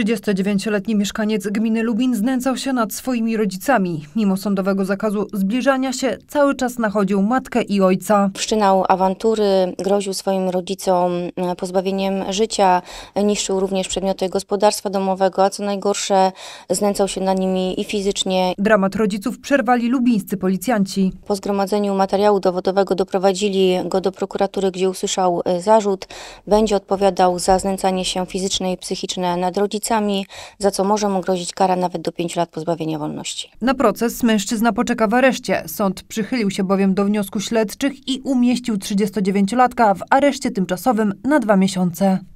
39-letni mieszkaniec gminy Lubin znęcał się nad swoimi rodzicami. Mimo sądowego zakazu zbliżania się, cały czas nachodził matkę i ojca. Wszczynał awantury, groził swoim rodzicom e, pozbawieniem życia, niszczył również przedmioty gospodarstwa domowego, a co najgorsze, znęcał się na nimi i fizycznie. Dramat rodziców przerwali lubińscy policjanci. Po zgromadzeniu materiału dowodowego doprowadzili go do prokuratury, gdzie usłyszał e, zarzut. Będzie odpowiadał za znęcanie się fizyczne i psychiczne nad rodzicami rodzicami, za co może mu grozić kara nawet do 5 lat pozbawienia wolności. Na proces mężczyzna poczeka w areszcie. Sąd przychylił się bowiem do wniosku śledczych i umieścił 39-latka w areszcie tymczasowym na dwa miesiące.